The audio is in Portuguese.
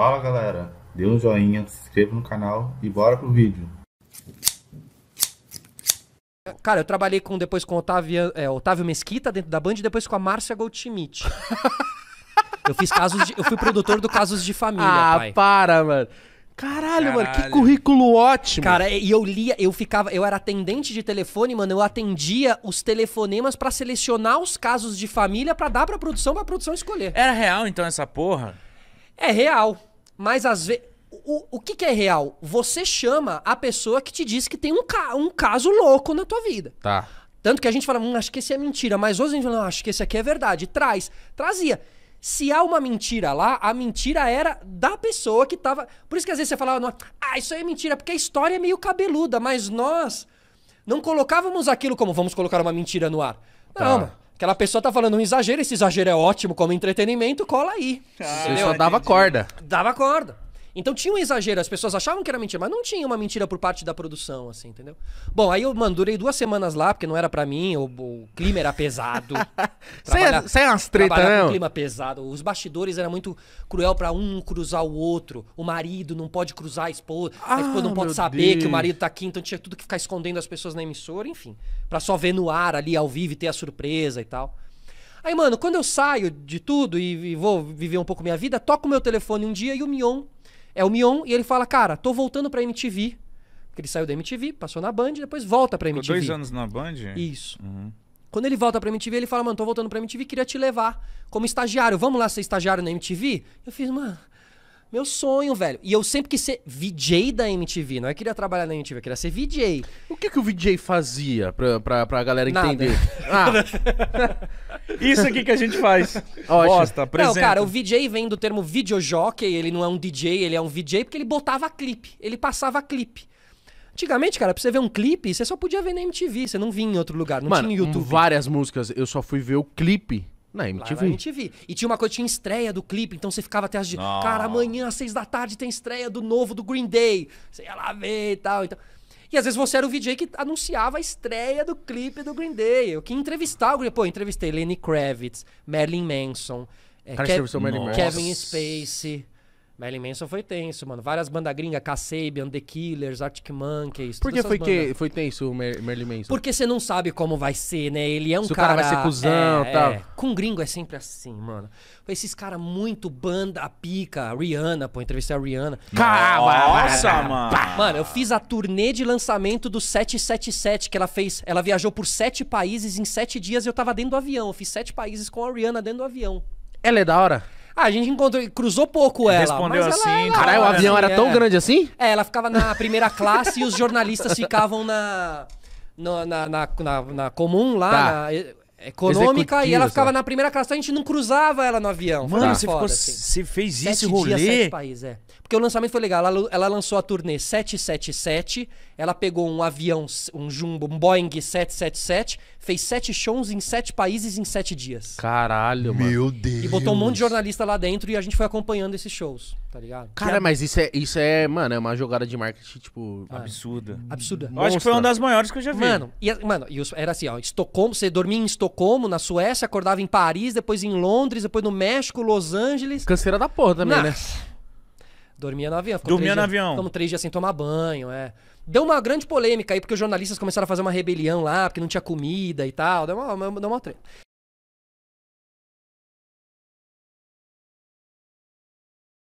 Fala galera, dê um joinha, se inscreva no canal e bora pro vídeo. Cara, eu trabalhei com depois com o Otávio, é, Otávio Mesquita dentro da Band e depois com a Márcia Goldschmidt. eu fiz casos de, eu fui produtor do Casos de Família, Ah, pai. para, mano. Caralho, Caralho, mano, que currículo ótimo. Cara, e eu lia, eu ficava, eu era atendente de telefone, mano, eu atendia os telefonemas pra selecionar os casos de família pra dar pra produção, pra produção escolher. Era real então essa porra? É real. Mas às vezes. O, o que, que, é real? Você chama a pessoa que te diz que tem um, ca um caso louco na tua vida. Tá. Tanto que a gente fala, hum, acho que esse é mentira, mas hoje a gente fala, acho que esse aqui é verdade. Traz. Trazia. Se há uma mentira lá, a mentira era da pessoa que tava. Por isso que às vezes você falava, ah, isso aí é mentira, porque a história é meio cabeluda, mas nós não colocávamos aquilo como vamos colocar uma mentira no ar. Não, tá. Aquela pessoa tá falando um exagero, esse exagero é ótimo como entretenimento, cola aí. Ah, Você só dava corda. Dava corda. Então tinha um exagero, as pessoas achavam que era mentira, mas não tinha uma mentira por parte da produção, assim, entendeu? Bom, aí eu, mano, durei duas semanas lá, porque não era para mim, o, o, clima era pesado. Sem as treta, não. clima pesado. Os bastidores era muito cruel para um cruzar o outro. O marido não pode cruzar a esposa, ah, a esposa não pode saber Deus. que o marido tá aqui, então tinha tudo que ficar escondendo as pessoas na emissora, enfim. para só ver no ar ali, ao vivo, e ter a surpresa e tal. Aí, mano, quando eu saio de tudo e, e vou viver um pouco minha vida, toco o meu telefone um dia e o Mion é o Mion e ele fala: Cara, tô voltando pra MTV. Porque ele saiu da MTV, passou na Band e depois volta pra MTV. dois anos na Band? Isso. Uhum. Quando ele volta pra MTV, ele fala: Mano, tô voltando pra MTV, queria te levar como estagiário. Vamos lá ser estagiário na MTV? Eu fiz, mano. Meu sonho, velho. E eu sempre quis ser VJ da MTV. Não é que queria trabalhar na MTV, eu queria ser VJ. O que, que o VJ fazia pra, pra, pra galera Nada. entender? ah. Isso aqui que a gente faz. Ótimo. Bosta, apresenta. Não, cara, o VJ vem do termo videojockey, ele não é um DJ, ele é um VJ porque ele botava clipe, ele passava clipe. Antigamente, cara, pra você ver um clipe, você só podia ver na MTV, você não vinha em outro lugar, não Mano, tinha no YouTube. várias músicas, eu só fui ver o clipe na MTV. Lá MTV. E tinha uma coisa, tinha estreia do clipe, então você ficava até as... De... Cara, amanhã às seis da tarde tem estreia do novo do Green Day. Você ia lá ver e tal, então... E às vezes você era o DJ que anunciava a estreia do clipe do Green Day. Eu que entrevistar o Green Day. Pô, entrevistei Lenny Kravitz, Marilyn Manson, é, Kev... Kevin Spacey. Marilyn Manson foi tenso, mano. Várias bandas gringas, Kasabian, The Killers, Arctic Monkeys. Por que foi, que foi tenso o Mer Marilyn Manson? Porque você não sabe como vai ser, né? Ele é um Se cara... o cara vai ser cuzão e é, tal. É. Com gringo é sempre assim, mano. Esses caras muito banda, pica, Rihanna, pô, entrevistei a Rihanna. Caramba, nossa, mano! Mano, eu fiz a turnê de lançamento do 777 que ela fez. Ela viajou por sete países em sete dias e eu tava dentro do avião. Eu fiz sete países com a Rihanna dentro do avião. Ela é da hora? Ah, a gente encontrou, cruzou pouco ela. Respondeu assim. Ela, ela, Caralho, o avião assim, era tão é. grande assim? É, ela ficava na primeira classe e os jornalistas ficavam na. Na, na, na, na, comum lá, tá. na, econômica e ela ficava sabe? na primeira classe, então a gente não cruzava ela no avião. Mano, você, foda, ficou, assim. você fez isso, rolê? Dias, sete países, é. Porque o lançamento foi legal. Ela, ela, lançou a turnê 777, ela pegou um avião, um jumbo, um Boeing 777, fez sete shows em sete países em sete dias. Caralho, mano. Meu Deus. E botou um monte de jornalista lá dentro e a gente foi acompanhando esses shows tá ligado? Cara, mas isso é, isso é, mano, é uma jogada de marketing, tipo... Ah, absurda. Absurda. Eu acho que foi uma das maiores que eu já vi. Mano, e, mano, e era assim, ó, Estocolmo, você dormia em Estocolmo, na Suécia, acordava em Paris, depois em Londres, depois no México, Los Angeles. Canseira da porra também, né? Dormia no avião. Dormia no dias, avião. Ficamos três dias sem tomar banho, é. Deu uma grande polêmica aí, porque os jornalistas começaram a fazer uma rebelião lá, porque não tinha comida e tal. Deu uma, deu uma treta.